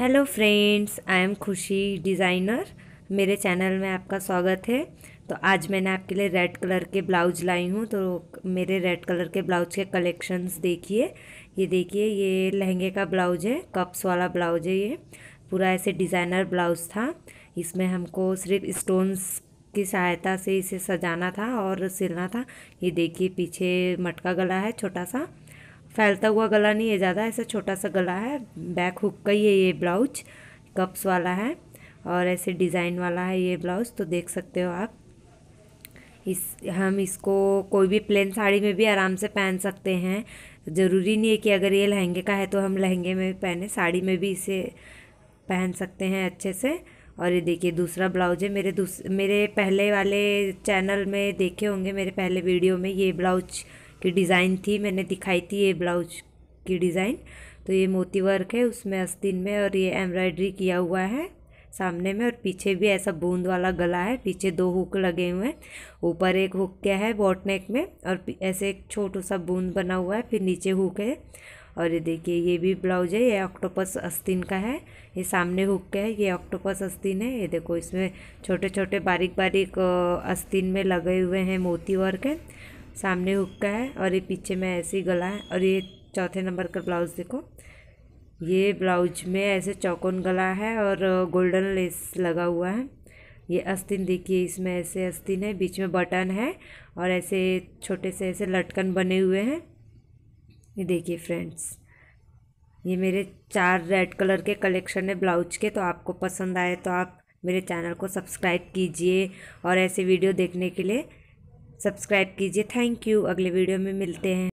hello friends I am Khushi designer मेरे channel में आपका स्वागत है तो आज मैंने आपके लिए रेड कलर के ब्लाउज लाई हूँ तो मेरे रेड कलर के ब्लाउज के कलेक्शंस देखिए ये देखिए ये लहंगे का ब्लाउज है कप्स वाला ब्लाउज है ये पूरा ऐसे डिज़ाइनर ब्लाउज था इसमें हमको सिर्फ स्टोन्स की सहायता से इसे सजाना था और सिलना था ये देखिए पीछे मटका गला है छोटा सा फैलता हुआ गला नहीं है ज़्यादा ऐसा छोटा सा गला है बैक हुक का ही है ये ब्लाउज कप्स वाला है और ऐसे डिज़ाइन वाला है ये ब्लाउज तो देख सकते हो आप इस हम इसको कोई भी प्लेन साड़ी में भी आराम से पहन सकते हैं ज़रूरी नहीं है कि अगर ये लहंगे का है तो हम लहंगे में भी पहने साड़ी में भी इसे पहन सकते हैं अच्छे से और ये देखिए दूसरा ब्लाउज है मेरे दूस मेरे पहले वाले चैनल में देखे होंगे मेरे पहले वीडियो में ये ब्लाउज की डिज़ाइन थी मैंने दिखाई थी ये ब्लाउज की डिज़ाइन तो ये मोती वर्क है उसमें अस्तिन में और ये एम्ब्रॉयडरी किया हुआ है सामने में और पीछे भी ऐसा बूंद वाला गला है पीछे दो हुक लगे हुए हैं ऊपर एक हुक क्या है बॉटनेक में और ऐसे एक छोटा सा बूंद बना हुआ है फिर नीचे हुक है और ये देखिए ये भी ब्लाउज है ये ऑक्टोपस अस्तिन का है ये सामने हुक का है ये ऑक्टोपस अस्तिन है ये देखो इसमें छोटे छोटे बारीक बारीक अस्तिन में लगे हुए हैं मोती वर्क है सामने हुक का है और ये पीछे में ऐसे ही गला है और ये चौथे नंबर का ब्लाउज़ देखो ये ब्लाउज में ऐसे चौकोन गला है और गोल्डन लेस लगा हुआ है ये अस्तिन देखिए इसमें ऐसे अस्तिन है बीच में बटन है और ऐसे छोटे से ऐसे लटकन बने हुए हैं ये देखिए फ्रेंड्स ये मेरे चार रेड कलर के कलेक्शन है ब्लाउज के तो आपको पसंद आए तो आप मेरे चैनल को सब्सक्राइब कीजिए और ऐसे वीडियो देखने के लिए सब्सक्राइब कीजिए थैंक यू अगले वीडियो में मिलते हैं